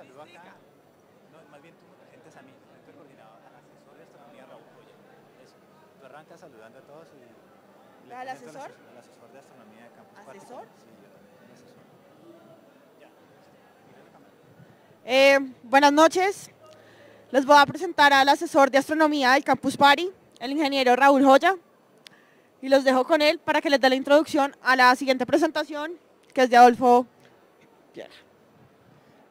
saludo acá. No, más bien tú me presentes a mí, yo coordinado el coordinador, al asesor de astronomía Raúl Joya. Eso. Tú arrancas saludando a todos y... ¿Al asesor? El asesor de astronomía de Campus ¿Asesor? Sí, yo asesor. Ya, este, mira la cámara. Eh, buenas noches. Les voy a presentar al asesor de astronomía del Campus Party, el ingeniero Raúl Joya. Y los dejo con él para que les dé la introducción a la siguiente presentación, que es de Adolfo Piedra.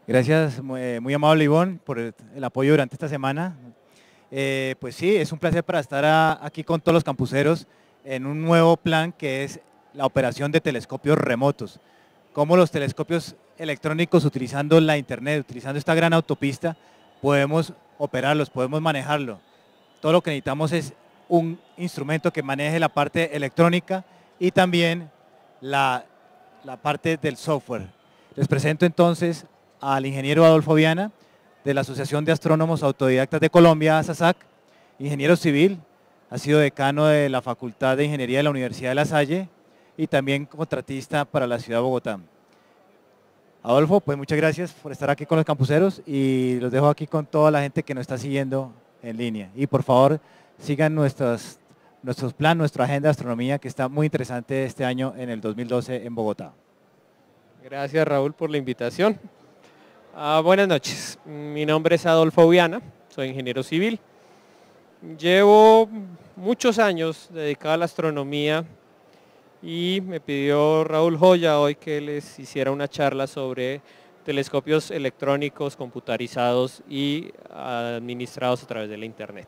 Gracias, eh, muy, amado amable por el, apoyo durante esta semana. Eh, pues sí, es un placer para estar aquí con todos los campuseros en un nuevo plan que es la operación de telescopios remotos. Cómo los telescopios electrónicos utilizando la internet, utilizando esta gran autopista, podemos operarlos, podemos manejarlo. Todo lo que necesitamos es un instrumento que maneje la parte electrónica y también la, la parte del software. Les presento entonces al ingeniero Adolfo Viana de la Asociación de Astrónomos Autodidactas de Colombia, ASASAC, ingeniero civil, ha sido decano de la Facultad de Ingeniería de la Universidad de La Salle y también contratista para la ciudad de Bogotá. Adolfo, pues muchas gracias por estar aquí con los campuseros y los dejo aquí con toda la gente que nos está siguiendo en línea. Y por favor, sigan nuestros, nuestros plan, nuestra agenda de astronomía que está muy interesante este año en el 2012 en Bogotá. Gracias Raúl por la invitación. Ah, buenas noches, mi nombre es Adolfo Viana, soy ingeniero civil. Llevo muchos años dedicado a la astronomía y me pidió Raúl Joya hoy que les hiciera una charla sobre telescopios electrónicos computarizados y administrados a través de la Internet.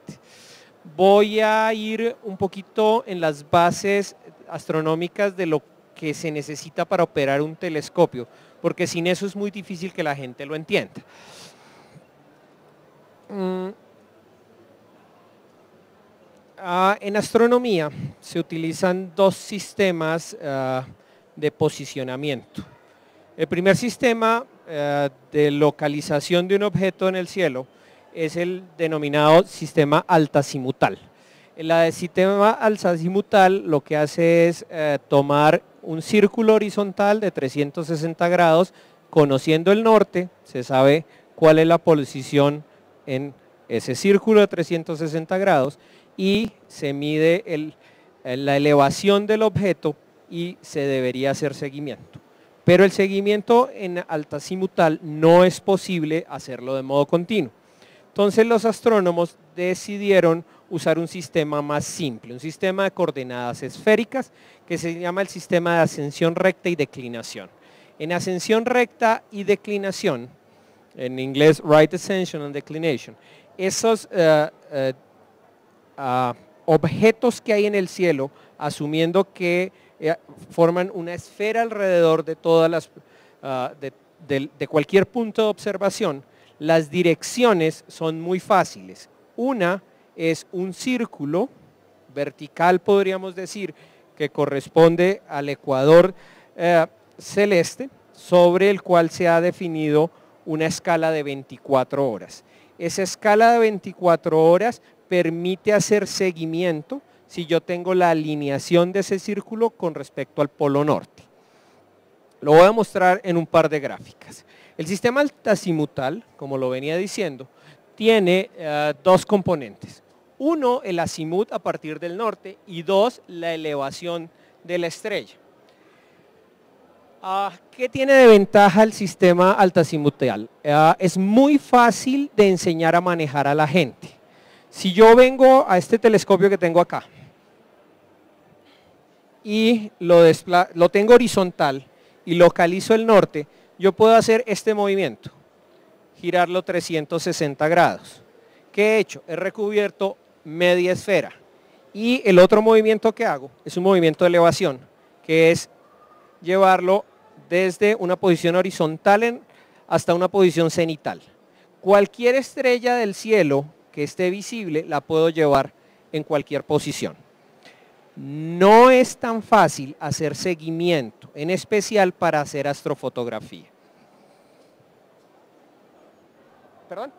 Voy a ir un poquito en las bases astronómicas de lo que se necesita para operar un telescopio porque sin eso es muy difícil que la gente lo entienda. Mm. Ah, en astronomía se utilizan dos sistemas ah, de posicionamiento. El primer sistema ah, de localización de un objeto en el cielo es el denominado sistema altazimutal. El sistema altazimutal lo que hace es eh, tomar un círculo horizontal de 360 grados, conociendo el norte, se sabe cuál es la posición en ese círculo de 360 grados y se mide eh, la elevación del objeto y se debería hacer seguimiento. Pero el seguimiento en alta simutal no es posible hacerlo de modo continuo. Entonces los astrónomos decidieron usar un sistema más simple, un sistema de coordenadas esféricas que se llama el sistema de ascensión recta y declinación. En ascensión recta y declinación, en inglés right ascension and declination, esos eh, eh, ah, objetos que hay en el cielo, asumiendo que eh, forman una esfera alrededor de todas las ah, de, de cualquier punto de observación, las direcciones son muy fáciles. Una es un círculo vertical, podríamos decir, que corresponde al ecuador eh, celeste, sobre el cual se ha definido una escala de 24 horas. Esa escala de 24 horas permite hacer seguimiento si yo tengo la alineación de ese círculo con respecto al polo norte. Lo voy a mostrar en un par de gráficas. El sistema altacimutal, como lo venía diciendo, tiene eh, dos componentes. Uno, el azimut a partir del norte y dos, la elevación de la estrella. Ah, ¿Qué tiene de ventaja el sistema altazimutal? Ah, es muy fácil de enseñar a manejar a la gente. Si yo vengo a este telescopio que tengo acá y lo, lo tengo horizontal y localizo el norte, yo puedo hacer este movimiento, girarlo 360 grados. ¿Qué he hecho? He recubierto media esfera. Y el otro movimiento que hago es un movimiento de elevación, que es llevarlo desde una posición horizontal hasta una posición cenital. Cualquier estrella del cielo que esté visible la puedo llevar en cualquier posición. No es tan fácil hacer seguimiento, en especial para hacer astrofotografía. ¿Perdón?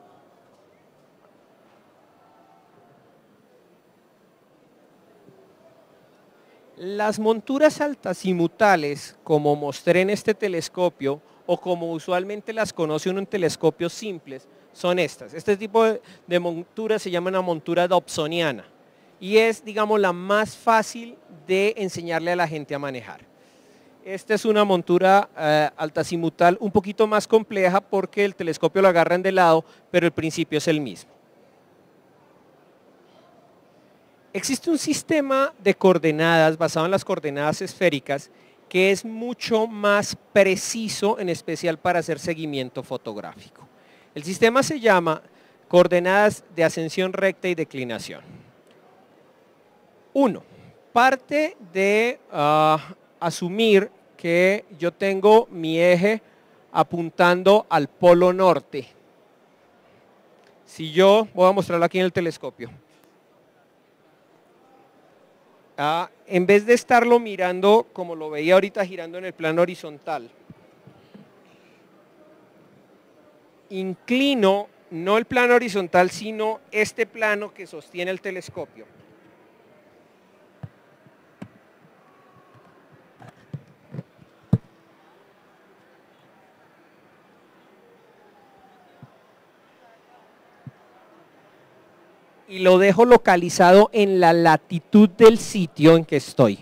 Las monturas altas mutales, como mostré en este telescopio, o como usualmente las conoce uno en telescopios simples, son estas. Este tipo de montura se llama una montura dobsoniana y es, digamos, la más fácil de enseñarle a la gente a manejar. Esta es una montura eh, y mutal un poquito más compleja porque el telescopio lo agarran de lado, pero el principio es el mismo. Existe un sistema de coordenadas basado en las coordenadas esféricas que es mucho más preciso, en especial para hacer seguimiento fotográfico. El sistema se llama coordenadas de ascensión recta y declinación. Uno, parte de ah, asumir que yo tengo mi eje apuntando al polo norte. Si yo, voy a mostrarlo aquí en el telescopio, en vez de estarlo mirando como lo veía ahorita girando en el plano horizontal, inclino no el plano horizontal, sino este plano que sostiene el telescopio. y lo dejo localizado en la latitud del sitio en que estoy.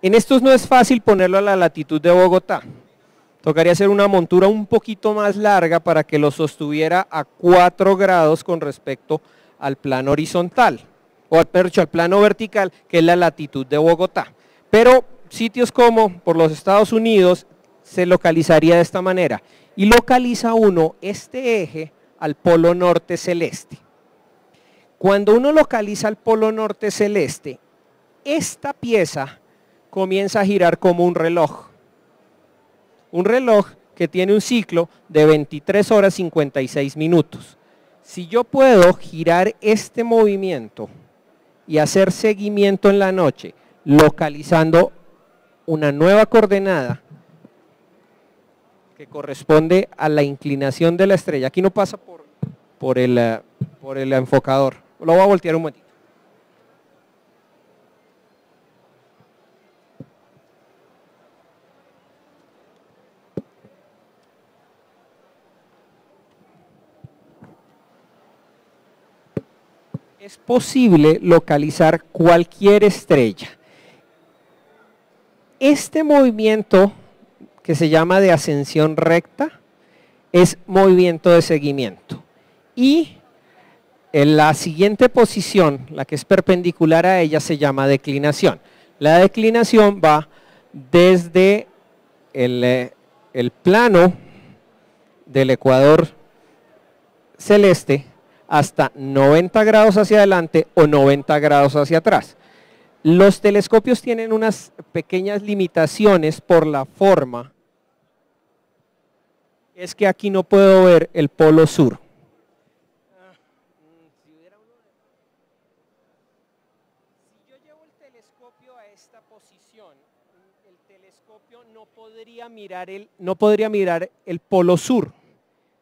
En estos no es fácil ponerlo a la latitud de Bogotá. Tocaría hacer una montura un poquito más larga para que lo sostuviera a 4 grados con respecto al plano horizontal, o al, al plano vertical, que es la latitud de Bogotá. Pero sitios como por los Estados Unidos se localizaría de esta manera y localiza uno este eje al polo norte celeste. Cuando uno localiza el polo norte celeste, esta pieza comienza a girar como un reloj. Un reloj que tiene un ciclo de 23 horas 56 minutos. Si yo puedo girar este movimiento y hacer seguimiento en la noche, localizando una nueva coordenada que corresponde a la inclinación de la estrella. Aquí no pasa por, el, eh, por el enfocador. Lo voy a voltear un momentito. Es posible localizar cualquier estrella. Este movimiento que se llama de ascensión recta es movimiento de seguimiento. Y en la siguiente posición, la que es perpendicular a ella, se llama declinación. La declinación va desde el, eh, el plano del ecuador celeste hasta 90 grados hacia adelante o 90 grados hacia atrás. Los telescopios tienen unas pequeñas limitaciones por la forma. Es que aquí no puedo ver el polo sur. telescopio a esta posición, el telescopio no podría mirar el, no podría mirar el polo sur.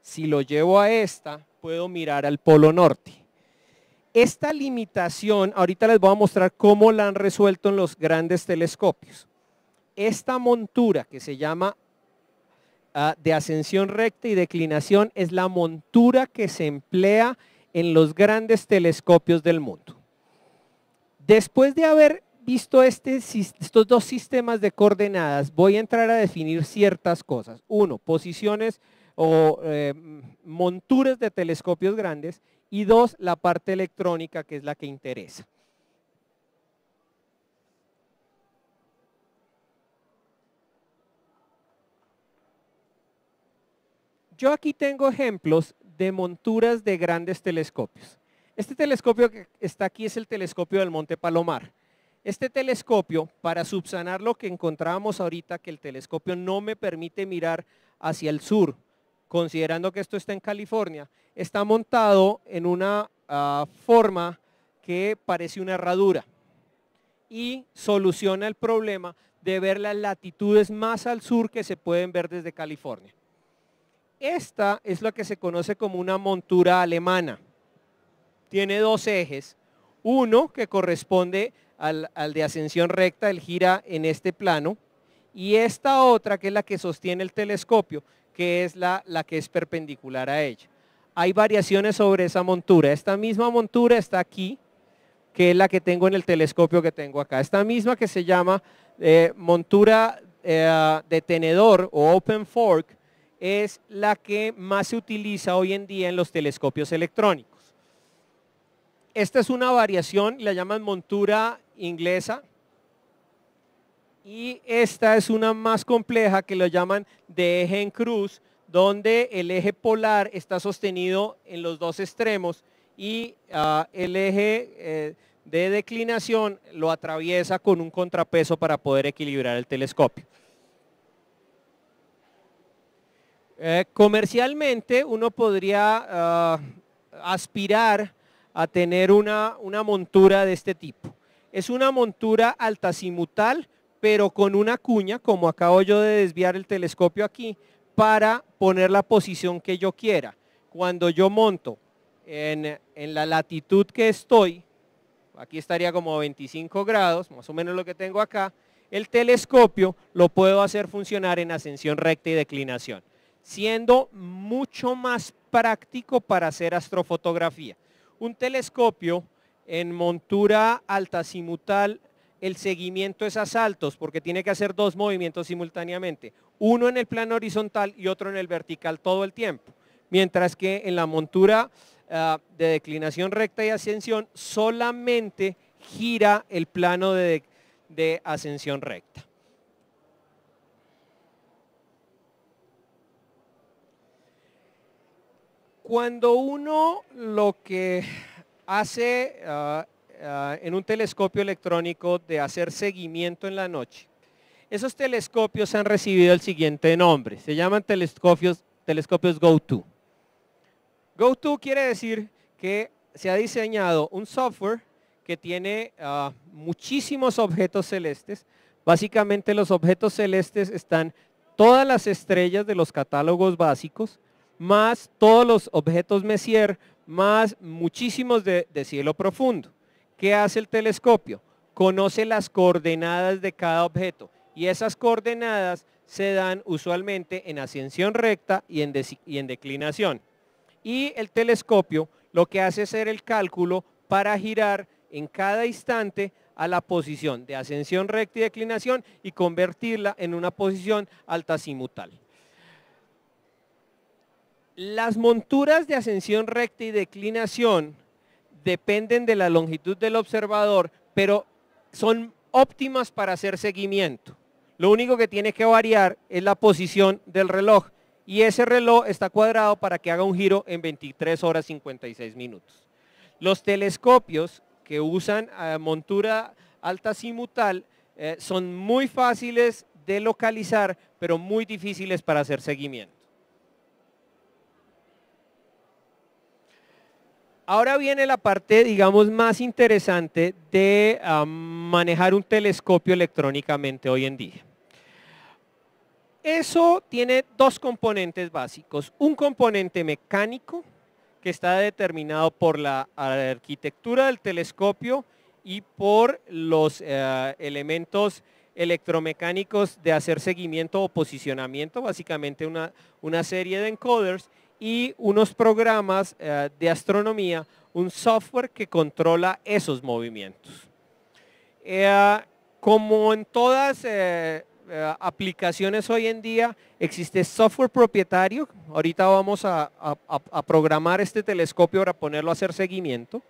Si lo llevo a esta, puedo mirar al polo norte. Esta limitación, ahorita les voy a mostrar cómo la han resuelto en los grandes telescopios. Esta montura que se llama ah, de ascensión recta y declinación es la montura que se emplea en los grandes telescopios del mundo. Después de haber visto este estos dos sistemas de coordenadas, voy a entrar a definir ciertas cosas. Uno, posiciones o eh, monturas de telescopios grandes y dos, la parte electrónica que es la que interesa. Yo aquí tengo ejemplos de monturas de grandes telescopios. Este telescopio que está aquí es el telescopio del Monte Palomar. Este telescopio, para subsanar lo que encontrábamos ahorita, que el telescopio no me permite mirar hacia el sur, considerando que esto está en California, está montado en una ah, forma que parece una herradura y soluciona el problema de ver las latitudes más al sur que se pueden ver desde California. Esta es lo que se conoce como una montura alemana tiene dos ejes. Uno que corresponde al, de ascensión recta, el gira en este plano, y esta otra que es la que sostiene el telescopio, que es la, la que es perpendicular a ella. Hay variaciones sobre esa montura. Esta misma montura está aquí, que es la que tengo en el telescopio que tengo acá. Esta misma que se llama eh, montura eh, de tenedor o open fork, es la que más se utiliza hoy en día en los telescopios electrónicos. Esta es una variación, la llaman montura inglesa. Y esta es una más compleja que lo llaman de eje en cruz, donde el eje polar está sostenido en los dos extremos y ah, el eje eh, de declinación lo atraviesa con un contrapeso para poder equilibrar el telescopio. Eh, comercialmente uno podría ah, aspirar a tener una, montura de este tipo. Es una montura altasimutal, pero con una cuña, como acabo yo de desviar el telescopio aquí, para poner la posición que yo quiera. Cuando yo monto en, en la latitud que estoy, aquí estaría como 25 grados, más o menos lo que tengo acá, el telescopio lo puedo hacer funcionar en ascensión recta y declinación, siendo mucho más práctico para hacer astrofotografía un telescopio en montura alta, simutal, el seguimiento es a saltos, porque tiene que hacer dos movimientos simultáneamente, uno en el plano horizontal y otro en el vertical todo el tiempo. Mientras que en la montura ah, de declinación recta y ascensión solamente gira el plano de ascensión recta. Cuando uno lo que hace ah, ah, en un telescopio electrónico de hacer seguimiento en la noche, esos telescopios han recibido el siguiente nombre. Se llaman telescopios, telescopios GoTo. GoTo quiere decir que se ha diseñado un software que tiene ah, muchísimos objetos celestes. Básicamente los objetos celestes están todas las estrellas de los catálogos básicos, más todos los objetos Messier, más muchísimos de, cielo profundo. ¿Qué hace el telescopio? Conoce las coordenadas de cada objeto y esas coordenadas se dan usualmente en ascensión recta y en, declinación. Y el telescopio lo que hace es hacer el cálculo para girar en cada instante a la posición de ascensión recta y declinación y convertirla en una posición alta las monturas de ascensión recta y declinación dependen de la longitud del observador, pero son óptimas para hacer seguimiento. Lo único que tiene que variar es la posición del reloj y ese reloj está cuadrado para que haga un giro en 23 horas 56 minutos. Los telescopios que usan eh, montura alta simutal eh, son muy fáciles de localizar, pero muy difíciles para hacer seguimiento. Ahora viene la parte, digamos, más interesante de ah, manejar un telescopio electrónicamente hoy en día. Eso tiene dos componentes básicos. Un componente mecánico, que está determinado por la arquitectura del telescopio y por los eh, elementos electromecánicos de hacer seguimiento o posicionamiento, básicamente una, una serie de encoders y unos programas eh, de astronomía, un software que controla esos movimientos. Eh, como en todas eh, aplicaciones hoy en día, existe software propietario. Ahorita vamos a, programar este telescopio para ponerlo a hacer seguimiento.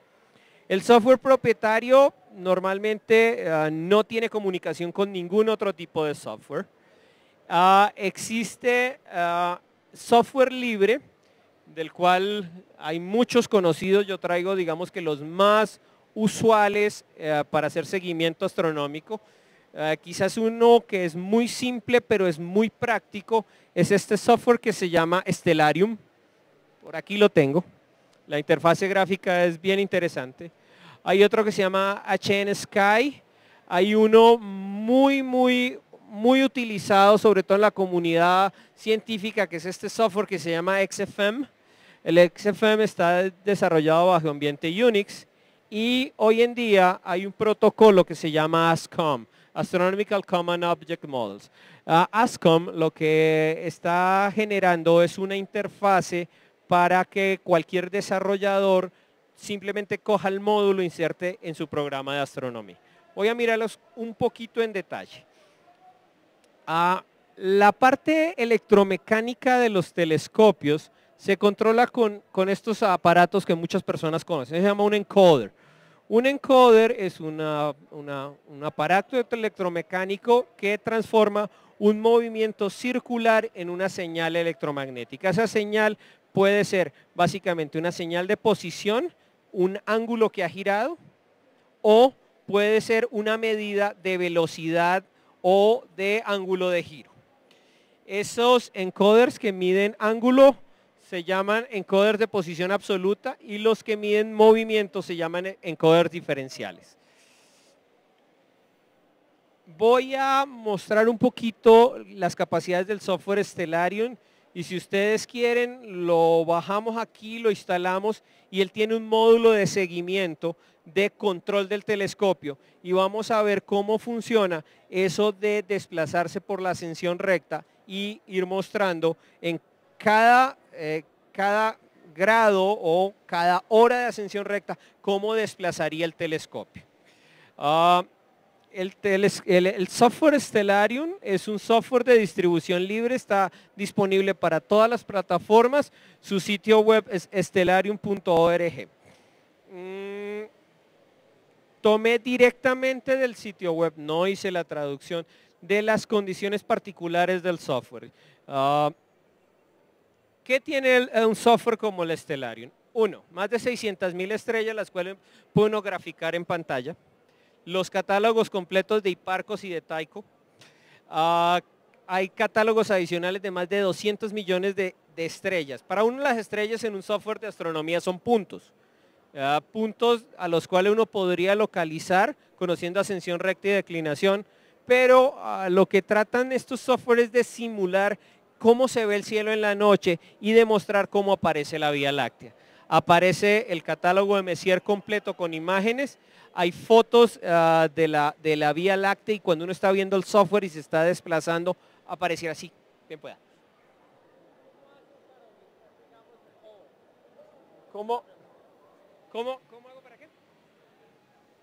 El software propietario normalmente no tiene comunicación con ningún otro tipo de software. Ah, existe ah, software libre del cual hay muchos conocidos, yo traigo digamos que los más usuales eh, para hacer seguimiento astronómico. Eh, quizás uno que es muy simple pero es muy práctico es este software que se llama Stellarium. Por aquí lo tengo. La interfase gráfica es bien interesante. Hay otro que se llama HN Sky. Hay uno muy, muy, muy utilizado, sobre todo en la comunidad científica, que es este software que se llama XFM el XFM está desarrollado bajo ambiente Unix y hoy en día hay un protocolo que se llama ASCOM, Astronomical Common Object Models. ASCOM ah, lo que está generando es una interfase para que cualquier desarrollador simplemente coja el módulo e inserte en su programa de astronomía. Voy a mirarlos un poquito en detalle. Ah, la parte electromecánica de los telescopios se controla con, estos aparatos que muchas personas conocen. Se llama un encoder. Un encoder es un aparato electromecánico que transforma un movimiento circular en una señal electromagnética. Esa señal puede ser básicamente una señal de posición, un ángulo que ha girado, o puede ser una medida de velocidad o de ángulo de giro. Esos encoders que miden ángulo, se llaman encoders de posición absoluta y los que miden movimiento se llaman encoders diferenciales. Voy a mostrar un poquito las capacidades del software Stellarium y si ustedes quieren lo bajamos aquí, lo instalamos y él tiene un módulo de seguimiento de control del telescopio y vamos a ver cómo funciona eso de desplazarse por la ascensión recta y ir mostrando en cada eh, cada grado o cada hora de ascensión recta, cómo desplazaría el telescopio. Ah, el, el, software Stellarium es un software de distribución libre, está disponible para todas las plataformas. Su sitio web es stellarium.org. Mm, tomé directamente del sitio web, no hice la traducción, de las condiciones particulares del software. Ah, ¿Qué tiene eh, un software como el Stellarium? Uno, más de 600.000 estrellas, las cuales uno graficar en pantalla. Los catálogos completos de Hiparcos y de Taiko. Ah, hay catálogos adicionales de más de 200 millones de, estrellas. Para uno las estrellas en un software de astronomía son puntos. Ah, puntos a los cuales uno podría localizar conociendo ascensión recta y declinación. Pero ah, lo que tratan estos softwares es de simular cómo se ve el cielo en la noche y demostrar cómo aparece la Vía Láctea. Aparece el catálogo de Messier completo con imágenes, hay fotos ah, de, la, de la Vía Láctea y cuando uno está viendo el software y se está desplazando, aparecerá así. Bien pueda. ¿Cómo, cómo, cómo hago para qué?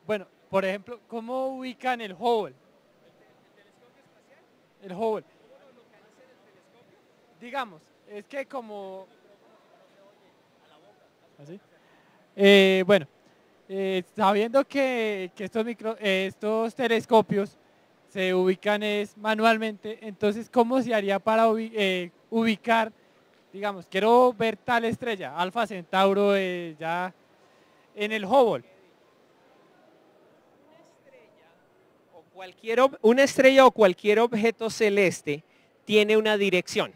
Bueno, por ejemplo, ¿cómo ubican el Hubble? ¿El, telescopio espacial? El Hubble digamos, es que como... Eh, bueno, eh, sabiendo que, estos, micro, estos telescopios se ubican es manualmente, entonces ¿cómo se haría para eh, ubicar, digamos, quiero ver tal estrella, Alfa Centauro ya en el Hubble? Una estrella o cualquier objeto celeste tiene una dirección.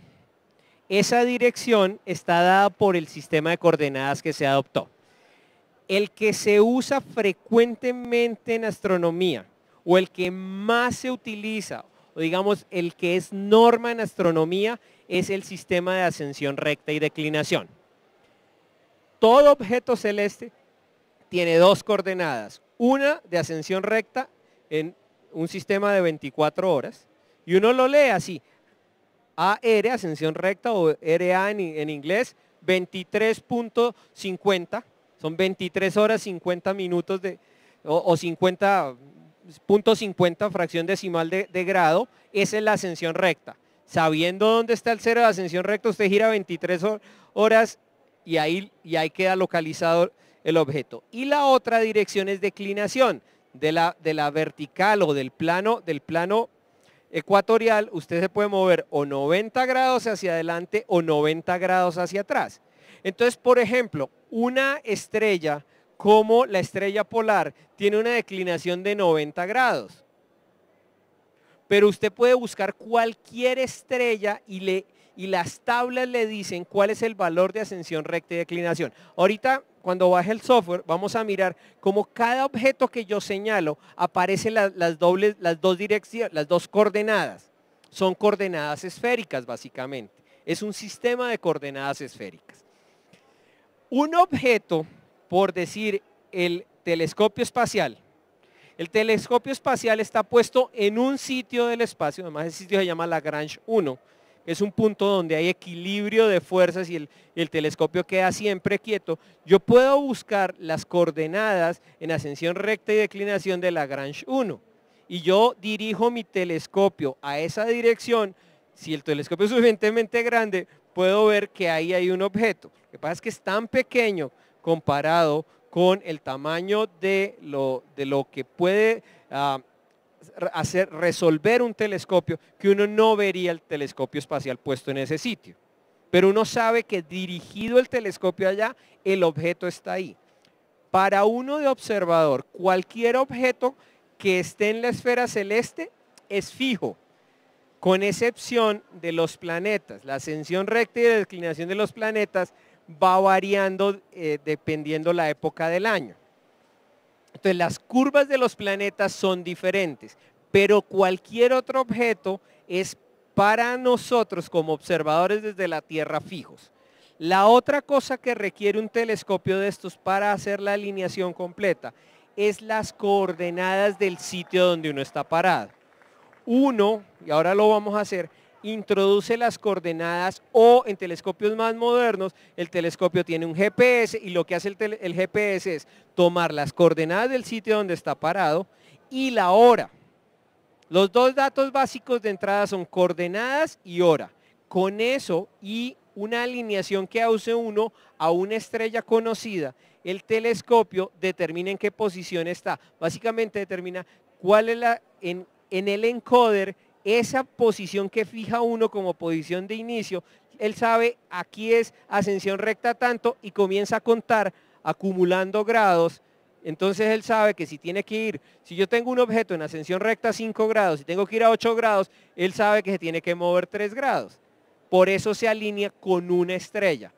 Esa dirección está dada por el sistema de coordenadas que se adoptó. El que se usa frecuentemente en astronomía o el que más se utiliza, o digamos el que es norma en astronomía, es el sistema de ascensión recta y declinación. Todo objeto celeste tiene dos coordenadas, una de ascensión recta en un sistema de 24 horas, y uno lo lee así, AR, ascensión recta o RA en, inglés, 23.50, son 23 horas 50 minutos o, 50.50 fracción decimal de, grado, esa es la ascensión recta. Sabiendo dónde está el cero de ascensión recta, usted gira 23 horas y ahí, y ahí queda localizado el objeto. Y la otra dirección es declinación de la, de la vertical o del plano, del plano ecuatorial, usted se puede mover o 90 grados hacia adelante o 90 grados hacia atrás. Entonces, por ejemplo, una estrella como la estrella polar tiene una declinación de 90 grados. Pero usted puede buscar cualquier estrella y le y las tablas le dicen cuál es el valor de ascensión recta y declinación. Ahorita, cuando baje el software, vamos a mirar cómo cada objeto que yo señalo aparece las, dobles, las dos direcciones, las dos coordenadas. Son coordenadas esféricas, básicamente. Es un sistema de coordenadas esféricas. Un objeto, por decir el telescopio espacial, el telescopio espacial está puesto en un sitio del espacio, además ese sitio se llama Lagrange 1, es un punto donde hay equilibrio de fuerzas y el, telescopio queda siempre quieto, yo puedo buscar las coordenadas en ascensión recta y declinación de Lagrange 1. Y yo dirijo mi telescopio a esa dirección. Si el telescopio es suficientemente grande, puedo ver que ahí hay un objeto. Lo que pasa es que es tan pequeño comparado con el tamaño de lo, de lo que puede ah, hacer, resolver un telescopio que uno no vería el telescopio espacial puesto en ese sitio. Pero uno sabe que dirigido el telescopio allá, el objeto está ahí. Para uno de observador, cualquier objeto que esté en la esfera celeste es fijo, con excepción de los planetas. La ascensión recta y la declinación de los planetas va variando eh, dependiendo la época del año. Entonces las curvas de los planetas son diferentes, pero cualquier otro objeto es para nosotros como observadores desde la Tierra fijos. La otra cosa que requiere un telescopio de estos para hacer la alineación completa es las coordenadas del sitio donde uno está parado. Uno, y ahora lo vamos a hacer, introduce las coordenadas o en telescopios más modernos, el telescopio tiene un GPS y lo que hace el, GPS es tomar las coordenadas del sitio donde está parado y la hora. Los dos datos básicos de entrada son coordenadas y hora. Con eso y una alineación que use uno a una estrella conocida, el telescopio determina en qué posición está. Básicamente determina cuál es la, en, en el encoder esa posición que fija uno como posición de inicio, él sabe aquí es ascensión recta tanto y comienza a contar acumulando grados. Entonces él sabe que si tiene que ir, si yo tengo un objeto en ascensión recta 5 grados y tengo que ir a 8 grados, él sabe que se tiene que mover 3 grados. Por eso se alinea con una estrella.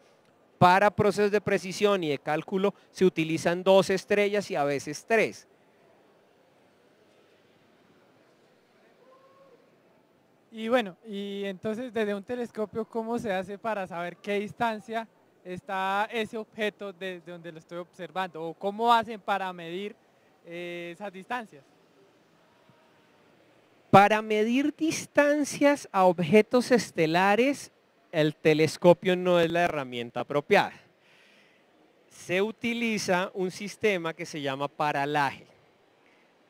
Para procesos de precisión y de cálculo se utilizan dos estrellas y a veces tres. Y bueno, y entonces desde un telescopio, ¿cómo se hace para saber qué distancia está ese objeto desde donde lo estoy observando? ¿O cómo hacen para medir eh, esas distancias? Para medir distancias a objetos estelares, el telescopio no es la herramienta apropiada. Se utiliza un sistema que se llama paralaje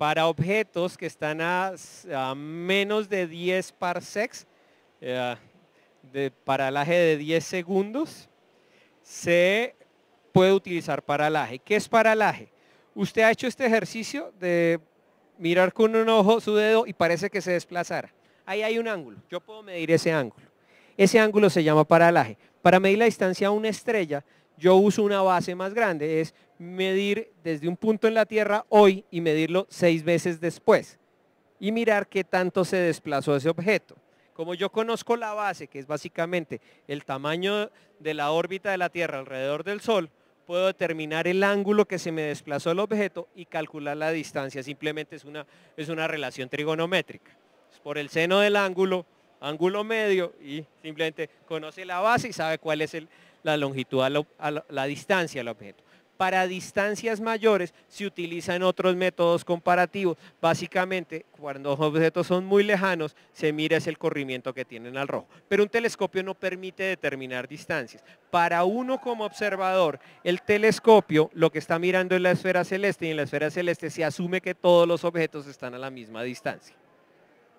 para objetos que están a, menos de 10 parsecs, eh, de paralaje de 10 segundos, se puede utilizar paralaje. ¿Qué es paralaje? Usted ha hecho este ejercicio de mirar con un ojo su dedo y parece que se desplazara. Ahí hay un ángulo, yo puedo medir ese ángulo. Ese ángulo se llama paralaje. Para medir la distancia a una estrella, yo uso una base más grande, es medir desde un punto en la Tierra hoy y medirlo seis veces después y mirar qué tanto se desplazó ese objeto. Como yo conozco la base, que es básicamente el tamaño de la órbita de la Tierra alrededor del Sol, puedo determinar el ángulo que se me desplazó el objeto y calcular la distancia. Simplemente es una, es una relación trigonométrica. Por el seno del ángulo, ángulo medio, y simplemente conoce la base y sabe cuál es el, la longitud a la, distancia al objeto. Para distancias mayores se utilizan otros métodos comparativos. Básicamente, cuando los objetos son muy lejanos, se mira es el corrimiento que tienen al rojo. Pero un telescopio no permite determinar distancias. Para uno como observador, el telescopio lo que está mirando es la esfera celeste y en la esfera celeste se asume que todos los objetos están a la misma distancia.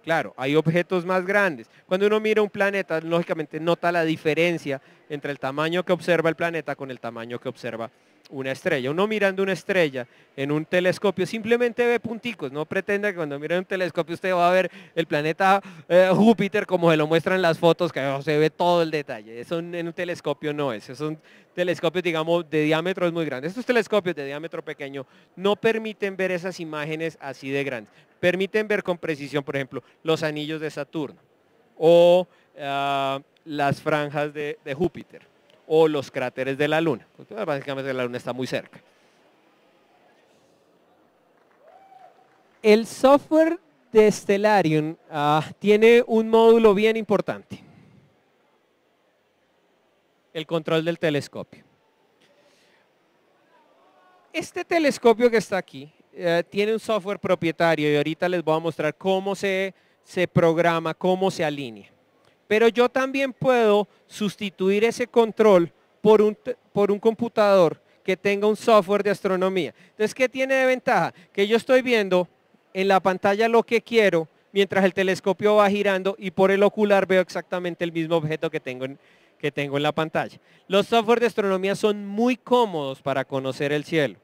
Claro, hay objetos más grandes. Cuando uno mira un planeta, lógicamente nota la diferencia entre el tamaño que observa el planeta con el tamaño que observa una estrella. Uno mirando una estrella en un telescopio simplemente ve punticos. No pretenda que cuando mire un telescopio usted va a ver el planeta eh, Júpiter como se lo muestran las fotos, que se ve todo el detalle. Eso en un telescopio no es. Esos son telescopios, digamos, de diámetros muy grande, Estos telescopios de diámetro pequeño no permiten ver esas imágenes así de grandes. Permiten ver con precisión, por ejemplo, los anillos de Saturno o ah, las franjas de Júpiter o los cráteres de la Luna. Pues, básicamente la Luna está muy cerca. El software de Stellarium ah, tiene un módulo bien importante. El control del telescopio. Este telescopio que está aquí eh, tiene un software propietario y ahorita les voy a mostrar cómo se, se programa, cómo se alinea. Pero yo también puedo sustituir ese control por un, computador que tenga un software de astronomía. Entonces, ¿qué tiene de ventaja? Que yo estoy viendo en la pantalla lo que quiero mientras el telescopio va girando y por el ocular veo exactamente el mismo objeto que tengo en, que tengo en la pantalla. Los software de astronomía son muy cómodos para conocer el cielo.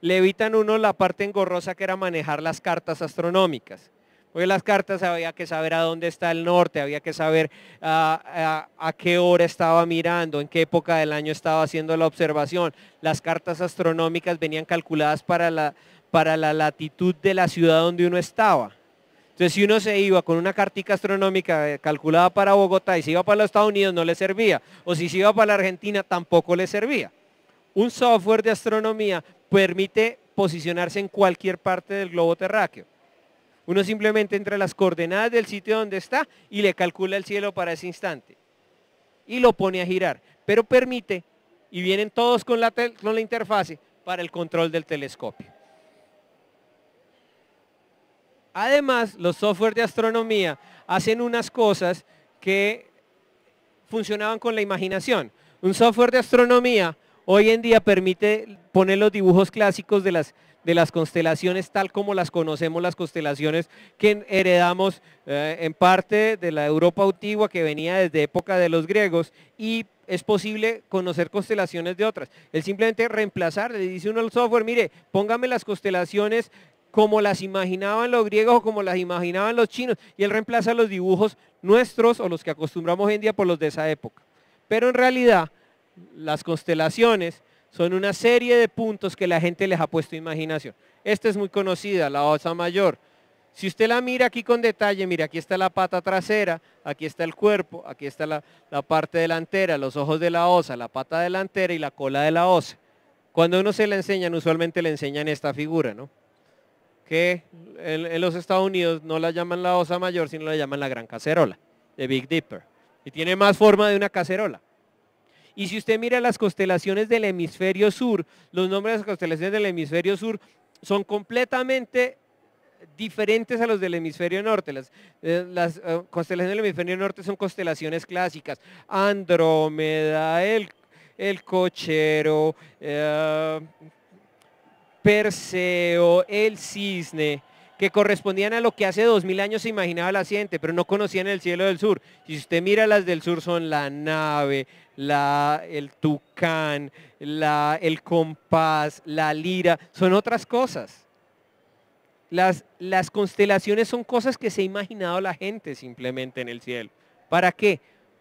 Le evitan uno la parte engorrosa que era manejar las cartas astronómicas. Porque las cartas había que saber a dónde está el norte, había que saber ah, ah, a, qué hora estaba mirando, en qué época del año estaba haciendo la observación. Las cartas astronómicas venían calculadas para la, para la latitud de la ciudad donde uno estaba. Entonces, si uno se iba con una cartica astronómica eh, calculada para Bogotá y se iba para los Estados Unidos, no le servía. O si se iba para la Argentina, tampoco le servía. Un software de astronomía permite posicionarse en cualquier parte del globo terráqueo. Uno simplemente entra las coordenadas del sitio donde está y le calcula el cielo para ese instante. Y lo pone a girar. Pero permite, y vienen todos con la, con la interfase, para el control del telescopio. Además, los software de astronomía hacen unas cosas que funcionaban con la imaginación. Un software de astronomía hoy en día permite poner los dibujos clásicos de las de las constelaciones tal como las conocemos, las constelaciones que heredamos eh, en parte de la Europa antigua que venía desde época de los griegos y es posible conocer constelaciones de otras. Él simplemente reemplazar, le dice uno al software, mire, póngame las constelaciones como las imaginaban los griegos o como las imaginaban los chinos, y él reemplaza los dibujos nuestros o los que acostumbramos hoy en día por los de esa época. Pero en realidad, las constelaciones son una serie de puntos que la gente les ha puesto imaginación. Esta es muy conocida, la osa mayor. Si usted la mira aquí con detalle, mire, aquí está la pata trasera, aquí está el cuerpo, aquí está la, parte delantera, los ojos de la osa, la pata delantera y la cola de la osa. Cuando uno se la enseñan, usualmente le enseñan esta figura, ¿no? Que en, en los Estados Unidos no la llaman la osa mayor, sino la llaman la gran cacerola, de Big Dipper. Y tiene más forma de una cacerola. Y si usted mira las constelaciones del hemisferio sur, los nombres de las constelaciones del hemisferio sur son completamente diferentes a los del hemisferio norte. Las, eh, eh, constelaciones del hemisferio norte son constelaciones clásicas. Andrómeda, el, el cochero, eh, Perseo, el cisne que correspondían a lo que hace dos mil años se imaginaba la gente, pero no conocían el cielo del sur. Si usted mira las del sur son la nave, la, el tucán, la, el compás, la lira, son otras cosas. Las, las constelaciones son cosas que se ha imaginado la gente simplemente en el cielo. ¿Para qué?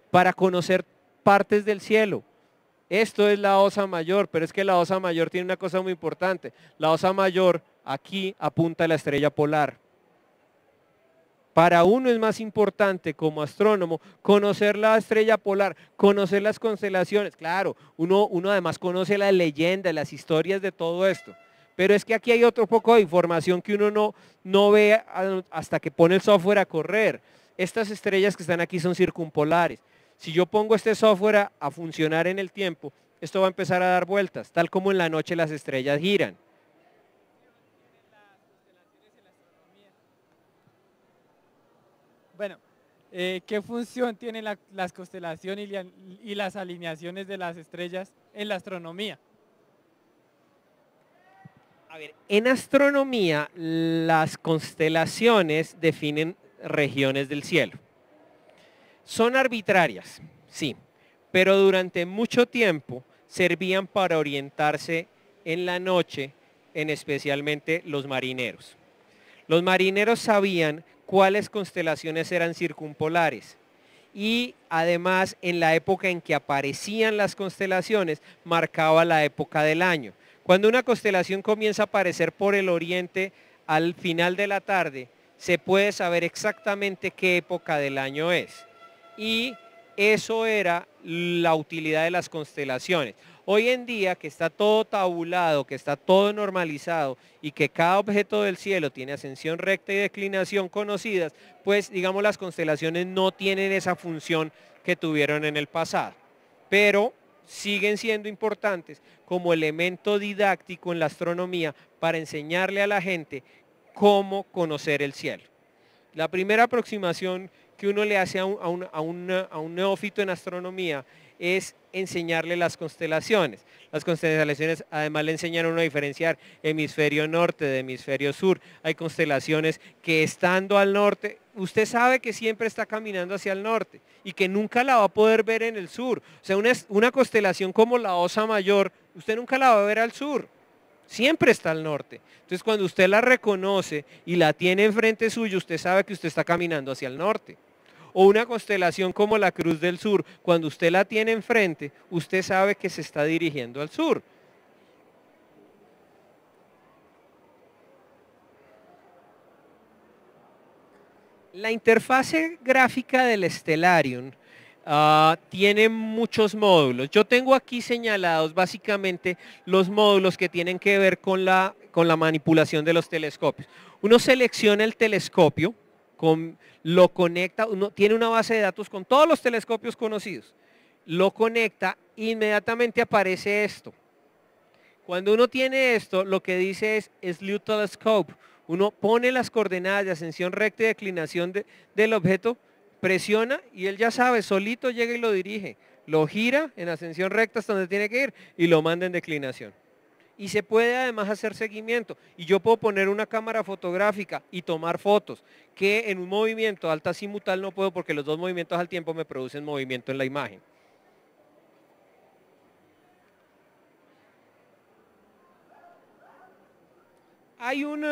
Para conocer partes del cielo. Esto es la osa mayor, pero es que la osa mayor tiene una cosa muy importante. La osa mayor Aquí apunta la estrella polar. Para uno es más importante como astrónomo conocer la estrella polar, conocer las constelaciones. Claro, uno, uno además conoce la leyenda, las historias de todo esto. Pero es que aquí hay otro poco de información que uno no, ve hasta que pone el software a correr. Estas estrellas que están aquí son circumpolares. Si yo pongo este software a funcionar en el tiempo, esto va a empezar a dar vueltas, tal como en la noche las estrellas giran. Bueno, eh, ¿qué función tienen las constelaciones y, y, las alineaciones de las estrellas en la astronomía? A ver, en astronomía las constelaciones definen regiones del cielo. Son arbitrarias, sí, pero durante mucho tiempo servían para orientarse en la noche, en especialmente los marineros. Los marineros sabían cuáles constelaciones eran circumpolares. Y además en la época en que aparecían las constelaciones marcaba la época del año. Cuando una constelación comienza a aparecer por el oriente al final de la tarde, se puede saber exactamente qué época del año es. Y eso era la utilidad de las constelaciones. Hoy en día que está todo tabulado, que está todo normalizado y que cada objeto del cielo tiene ascensión recta y declinación conocidas, pues digamos las constelaciones no tienen esa función que tuvieron en el pasado. Pero siguen siendo importantes como elemento didáctico en la astronomía para enseñarle a la gente cómo conocer el cielo. La primera aproximación que uno le hace a un, neófito en astronomía es enseñarle las constelaciones. Las constelaciones además le enseñan a uno a diferenciar hemisferio norte de hemisferio sur. Hay constelaciones que estando al norte, usted sabe que siempre está caminando hacia el norte y que nunca la va a poder ver en el sur. O sea, una, una constelación como la Osa Mayor, usted nunca la va a ver al sur. Siempre está al norte. Entonces cuando usted la reconoce y la tiene enfrente suyo, usted sabe que usted está caminando hacia el norte o una constelación como la Cruz del Sur, cuando usted la tiene enfrente, usted sabe que se está dirigiendo al sur. La interfase gráfica del Stellarium ah, tiene muchos módulos. Yo tengo aquí señalados básicamente los módulos que tienen que ver con la, con la manipulación de los telescopios. Uno selecciona el telescopio, lo conecta, uno, tiene una base de datos con todos los telescopios conocidos, lo conecta, inmediatamente aparece esto. Cuando uno tiene esto, lo que dice es Slew Telescope. Uno pone las coordenadas de ascensión recta y declinación del objeto, presiona y él ya sabe, solito llega y lo dirige. Lo gira en ascensión recta hasta donde tiene que ir y lo manda en declinación y se puede además hacer seguimiento. Y yo puedo poner una cámara fotográfica y tomar fotos, que en un movimiento alta simutal no puedo porque los dos movimientos al tiempo me producen movimiento en la imagen. Hay un,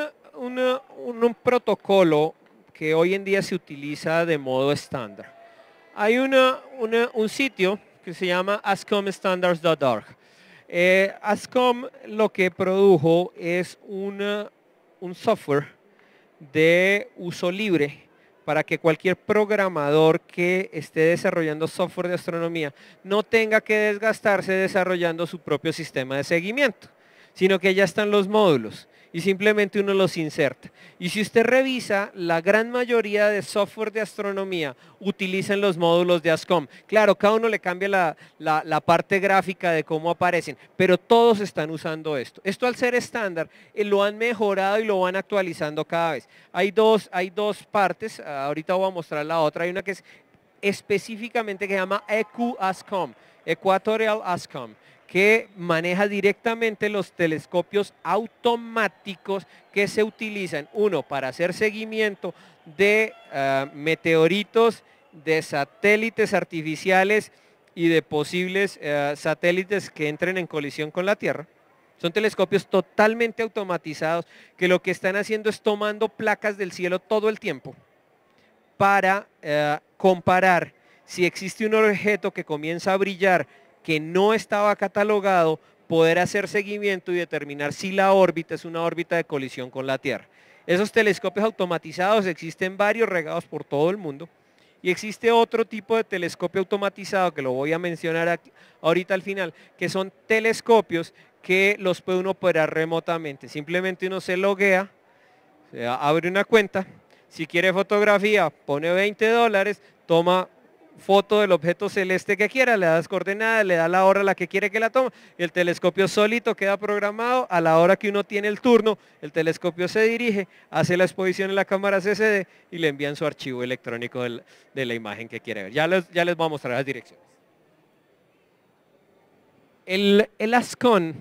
protocolo que hoy en día se utiliza de modo estándar. Hay un sitio que se llama ascomstandards.org eh, Ascom lo que produjo es eh, un software de uso libre para que cualquier programador que esté desarrollando software de astronomía no tenga que desgastarse desarrollando su propio sistema de seguimiento, sino que ya están los módulos y simplemente uno los inserta. Y si usted revisa, la gran mayoría de software de astronomía utilizan los módulos de ASCOM. Claro, cada uno le cambia la, parte gráfica de cómo aparecen, pero todos están usando esto. Esto al ser estándar eh, lo han mejorado y lo van actualizando cada vez. Hay dos, hay dos partes, ahorita voy a mostrar la otra, hay una que es específicamente que se llama EQASCOM, ASCOM, Equatorial ASCOM que maneja directamente los telescopios automáticos que se utilizan, uno, para hacer seguimiento de eh, meteoritos, de satélites artificiales y de posibles eh, satélites que entren en colisión con la Tierra. Son telescopios totalmente automatizados que lo que están haciendo es tomando placas del cielo todo el tiempo para eh, comparar si existe un objeto que comienza a brillar que no estaba catalogado, poder hacer seguimiento y determinar si la órbita es una órbita de colisión con la Tierra. Esos telescopios automatizados existen varios regados por todo el mundo y existe otro tipo de telescopio automatizado que lo voy a mencionar ahorita al final, que son telescopios que los puede uno operar remotamente. Simplemente uno se loguea, abre una cuenta, si quiere fotografía pone 20 dólares, toma foto del objeto celeste que quiera, le das coordenadas, le da la hora a la que quiere que la tome, el telescopio solito queda programado, a la hora que uno tiene el turno, el telescopio se dirige, hace la exposición en la cámara CCD y le envían su archivo electrónico de la imagen que quiere ver. Ya les, ya les voy a mostrar las direcciones. El, ASCON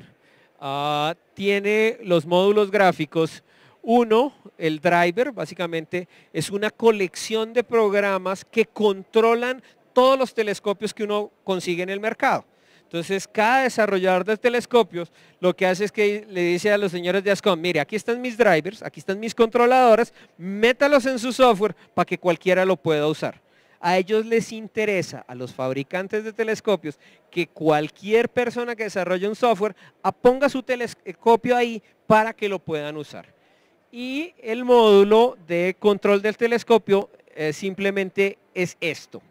ah, tiene los módulos gráficos uno, el driver, básicamente, es una colección de programas que controlan todos los telescopios que uno consigue en el mercado. Entonces, cada desarrollador de telescopios lo que hace es que le dice a los señores de Ascom, mire, aquí están mis drivers, aquí están mis controladores, métalos en su software para que cualquiera lo pueda usar. A ellos les interesa, a los fabricantes de telescopios, que cualquier persona que desarrolle un software ponga su telescopio ahí para que lo puedan usar. Y el módulo de control del telescopio eh, simplemente es esto.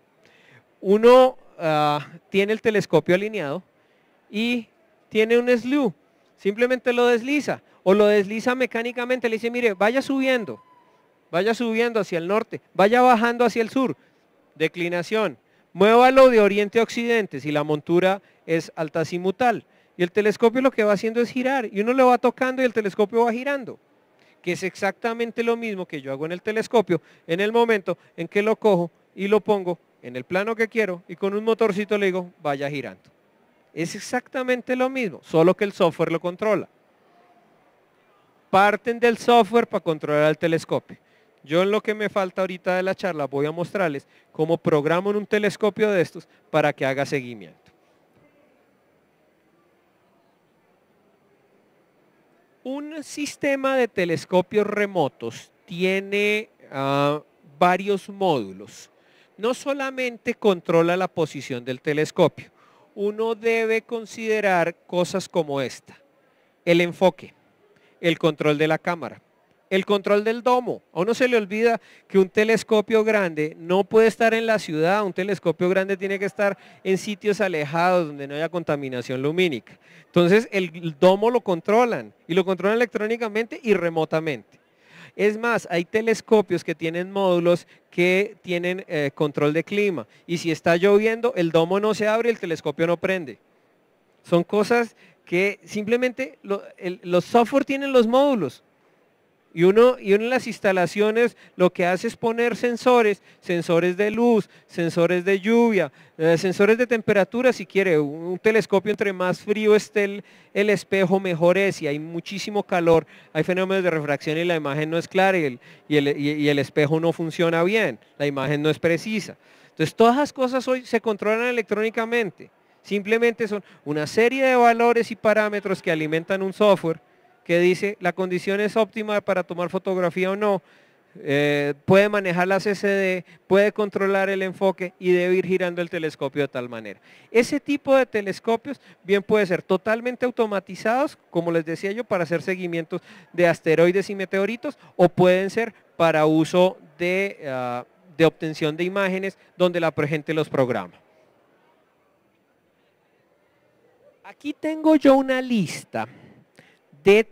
Uno ah, tiene el telescopio alineado y tiene un slew. Simplemente lo desliza o lo desliza mecánicamente. Le dice, mire, vaya subiendo, vaya subiendo hacia el norte, vaya bajando hacia el sur. Declinación. Muévalo de oriente a occidente si la montura es altazimutal Y el telescopio lo que va haciendo es girar y uno le va tocando y el telescopio va girando que es exactamente lo mismo que yo hago en el telescopio, en el momento en que lo cojo y lo pongo en el plano que quiero y con un motorcito le digo, vaya girando. Es exactamente lo mismo, solo que el software lo controla. Parten del software para controlar al telescopio. Yo en lo que me falta ahorita de la charla voy a mostrarles cómo programo en un telescopio de estos para que haga seguimiento. un sistema de telescopios remotos tiene ah, varios módulos. No solamente controla la posición del telescopio, uno debe considerar cosas como esta. El enfoque, el control de la cámara, el control del domo. A uno se le olvida que un telescopio grande no puede estar en la ciudad, un telescopio grande tiene que estar en sitios alejados donde no haya contaminación lumínica. Entonces el domo lo controlan y lo controlan electrónicamente y remotamente. Es más, hay telescopios que tienen módulos que tienen eh, control de clima y si está lloviendo el domo no se abre y el telescopio no prende. Son cosas que simplemente los software tienen los módulos, y uno, en las instalaciones lo que hace es poner sensores, sensores de luz, sensores de lluvia, eh, sensores de temperatura si quiere, un, telescopio entre más frío esté el, espejo mejor es, y hay muchísimo calor, hay fenómenos de refracción y la imagen no es clara y el, y el espejo no funciona bien, la imagen no es precisa. Entonces todas las cosas hoy se controlan electrónicamente. Simplemente son una serie de valores y parámetros que alimentan un software que dice la condición es óptima para tomar fotografía o no, eh, puede manejar la CCD, puede controlar el enfoque y debe ir girando el telescopio de tal manera. Ese tipo de telescopios bien puede ser totalmente automatizados, como les decía yo, para hacer seguimientos de asteroides y meteoritos o pueden ser para uso de, ah, de obtención de imágenes donde la gente los programa. Aquí tengo yo una lista de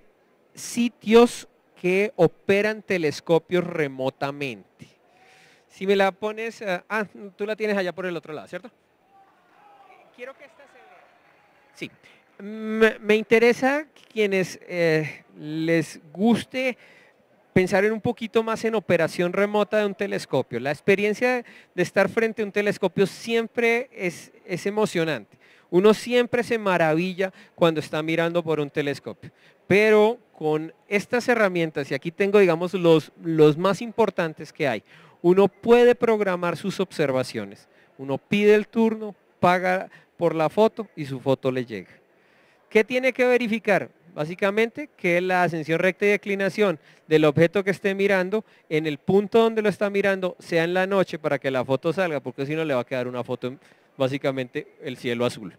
sitios que operan telescopios remotamente. Si me la pones, eh, ah, tú la tienes allá por el otro lado, ¿cierto? Quiero que estés se Sí. Me, interesa quienes eh, les guste pensar en un poquito más en operación remota de un telescopio. La experiencia de estar frente a un telescopio siempre es, es emocionante. Uno siempre se maravilla cuando está mirando por un telescopio. Pero con estas herramientas, y aquí tengo, digamos, los, los más importantes que hay, uno puede programar sus observaciones. Uno pide el turno, paga por la foto y su foto le llega. ¿Qué tiene que verificar? Básicamente que la ascensión recta y declinación del objeto que esté mirando en el punto donde lo está mirando sea en la noche para que la foto salga, porque si no le va a quedar una foto básicamente el cielo azul.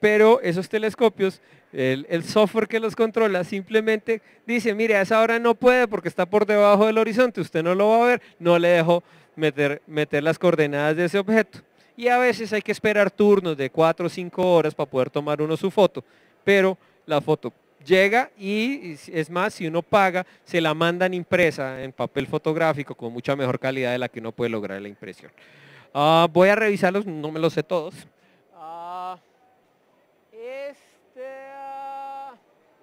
Pero esos telescopios el, software que los controla simplemente dice, mire, a esa hora no puede porque está por debajo del horizonte, usted no lo va a ver, no le dejo meter, meter las coordenadas de ese objeto. Y a veces hay que esperar turnos de 4 o 5 horas para poder tomar uno su foto, pero la foto llega y es más, si uno paga, se la mandan impresa en papel fotográfico con mucha mejor calidad de la que uno puede lograr la impresión. Ah, voy a revisarlos, no me los sé todos. Ah,